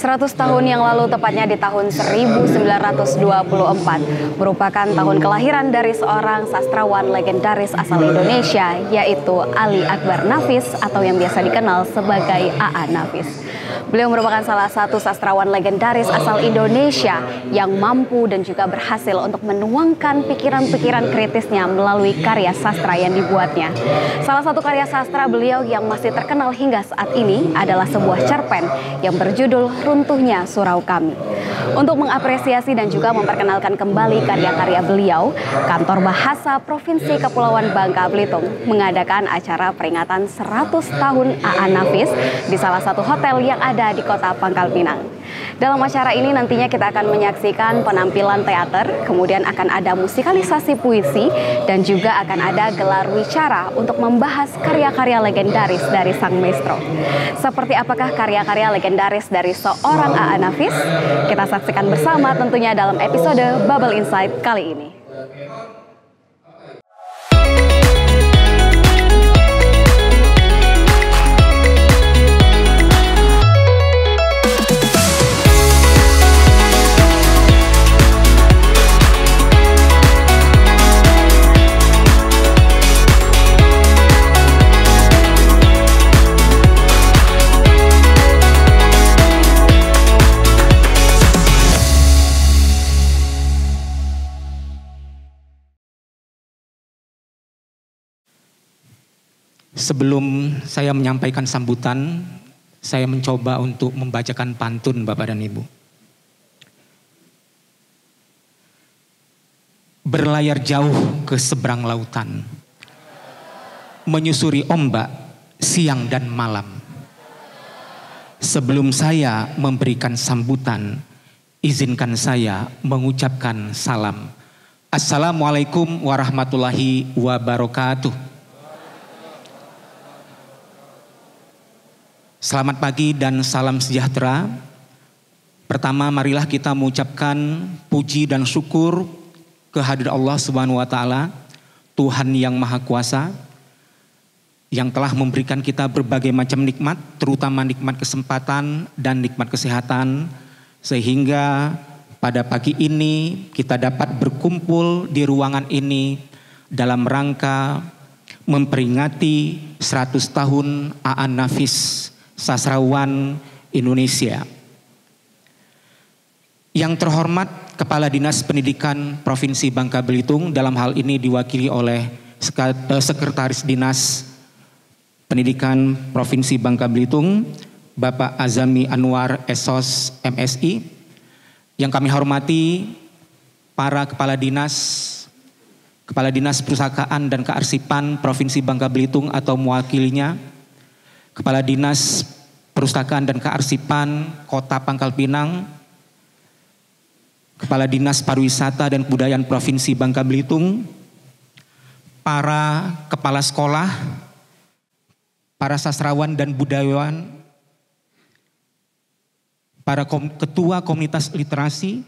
100 tahun yang lalu tepatnya di tahun 1924 merupakan tahun kelahiran dari seorang sastrawan legendaris asal Indonesia yaitu Ali Akbar Nafis atau yang biasa dikenal sebagai AA Nafis. Beliau merupakan salah satu sastrawan legendaris asal Indonesia yang mampu dan juga berhasil untuk menuangkan pikiran-pikiran kritisnya melalui karya sastra yang dibuatnya. Salah satu karya sastra beliau yang masih terkenal hingga saat ini adalah sebuah cerpen yang berjudul Runtuhnya Surau Kami untuk mengapresiasi dan juga memperkenalkan kembali karya-karya beliau. Kantor Bahasa Provinsi Kepulauan Bangka Belitung mengadakan acara peringatan 100 tahun AA Nafis di salah satu hotel yang ada di kota Pangkal Pinang. Dalam acara ini nantinya kita akan menyaksikan penampilan teater, kemudian akan ada musikalisasi puisi dan juga akan ada gelar wicara untuk membahas karya-karya legendaris dari sang maestro. Seperti apakah karya-karya legendaris dari seorang A.A. Nafis? Kita saksikan bersama tentunya dalam episode Bubble Insight kali ini. Sebelum saya menyampaikan sambutan, saya mencoba untuk membacakan pantun Bapak dan Ibu. Berlayar jauh ke seberang lautan. Menyusuri ombak siang dan malam. Sebelum saya memberikan sambutan, izinkan saya mengucapkan salam. Assalamualaikum warahmatullahi wabarakatuh. Selamat pagi dan salam sejahtera. Pertama, marilah kita mengucapkan puji dan syukur kehadirat Allah Subhanahu wa taala, Tuhan yang Maha Kuasa yang telah memberikan kita berbagai macam nikmat, terutama nikmat kesempatan dan nikmat kesehatan sehingga pada pagi ini kita dapat berkumpul di ruangan ini dalam rangka memperingati 100 tahun Aan Nafis sastrawan Indonesia. Yang terhormat Kepala Dinas Pendidikan Provinsi Bangka Belitung dalam hal ini diwakili oleh eh, Sekretaris Dinas Pendidikan Provinsi Bangka Belitung, Bapak Azami Anwar Esos MSI. Yang kami hormati para kepala dinas Kepala Dinas Perusahaan dan Kearsipan Provinsi Bangka Belitung atau mewakilinya, Kepala Dinas Perpustakaan dan Kearsipan Kota Pangkal Pinang, Kepala Dinas Pariwisata dan Kebudayaan Provinsi Bangka Belitung, para kepala sekolah, para sastrawan dan budayawan, para kom ketua komunitas literasi,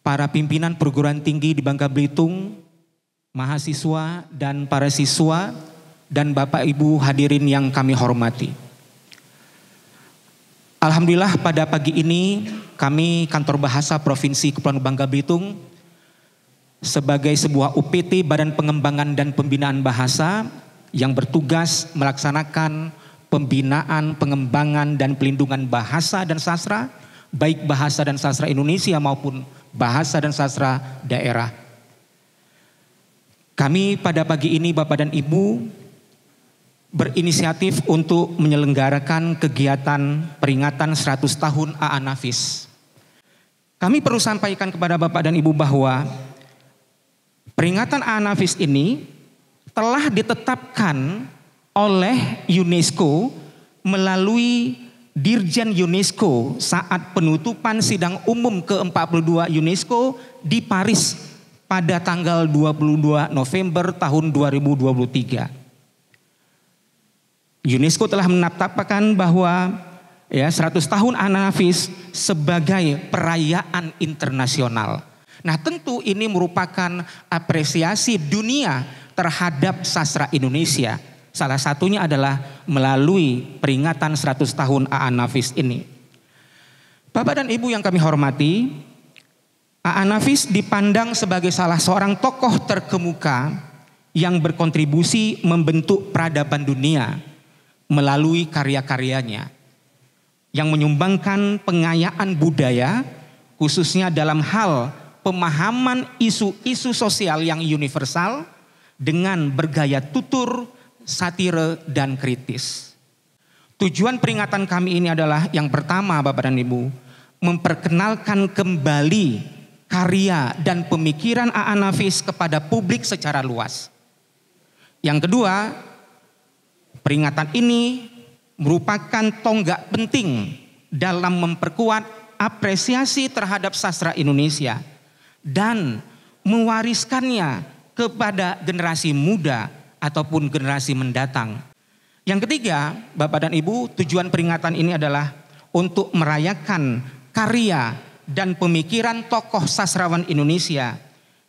para pimpinan perguruan tinggi di Bangka Belitung, mahasiswa dan para siswa, dan Bapak Ibu hadirin yang kami hormati. Alhamdulillah pada pagi ini kami kantor bahasa Provinsi Kepulauan Bangka Belitung sebagai sebuah UPT Badan Pengembangan dan Pembinaan Bahasa yang bertugas melaksanakan pembinaan, pengembangan dan pelindungan bahasa dan sastra baik bahasa dan sastra Indonesia maupun bahasa dan sastra daerah. Kami pada pagi ini Bapak dan Ibu berinisiatif untuk menyelenggarakan kegiatan peringatan 100 tahun AA Nafis. Kami perlu sampaikan kepada Bapak dan Ibu bahwa peringatan AA Nafis ini telah ditetapkan oleh UNESCO melalui Dirjen UNESCO saat penutupan sidang umum ke-42 UNESCO di Paris pada tanggal 22 November tahun 2023. UNESCO telah menetapkan bahwa ya 100 tahun Anafis sebagai perayaan internasional. Nah, tentu ini merupakan apresiasi dunia terhadap sastra Indonesia. Salah satunya adalah melalui peringatan 100 tahun Anafis ini. Bapak dan Ibu yang kami hormati, Anafis dipandang sebagai salah seorang tokoh terkemuka yang berkontribusi membentuk peradaban dunia melalui karya-karyanya yang menyumbangkan pengayaan budaya khususnya dalam hal pemahaman isu-isu sosial yang universal dengan bergaya tutur, satire dan kritis. Tujuan peringatan kami ini adalah yang pertama Bapak dan Ibu, memperkenalkan kembali karya dan pemikiran Aa Nafis kepada publik secara luas. Yang kedua, Peringatan ini merupakan tonggak penting dalam memperkuat apresiasi terhadap sastra Indonesia dan mewariskannya kepada generasi muda ataupun generasi mendatang. Yang ketiga, Bapak dan Ibu, tujuan peringatan ini adalah untuk merayakan karya dan pemikiran tokoh sastrawan Indonesia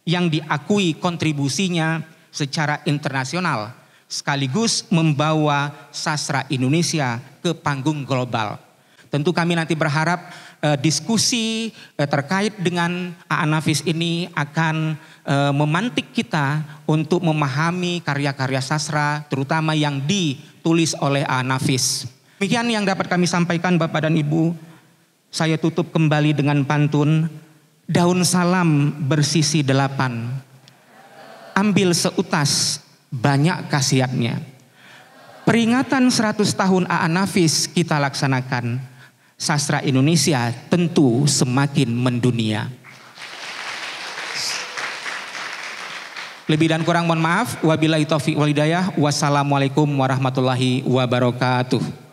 yang diakui kontribusinya secara internasional sekaligus membawa sastra Indonesia ke panggung global. Tentu kami nanti berharap eh, diskusi eh, terkait dengan Anafis ini akan eh, memantik kita untuk memahami karya-karya sastra terutama yang ditulis oleh Anafis. Demikian yang dapat kami sampaikan Bapak dan Ibu. Saya tutup kembali dengan pantun Daun salam bersisi delapan. Ambil seutas banyak khasiatnya. Peringatan 100 tahun AA Nafis kita laksanakan. Sastra Indonesia tentu semakin mendunia. Lebih dan kurang mohon maaf. Wabillahi taufiq walidayah. Wassalamualaikum warahmatullahi wabarakatuh.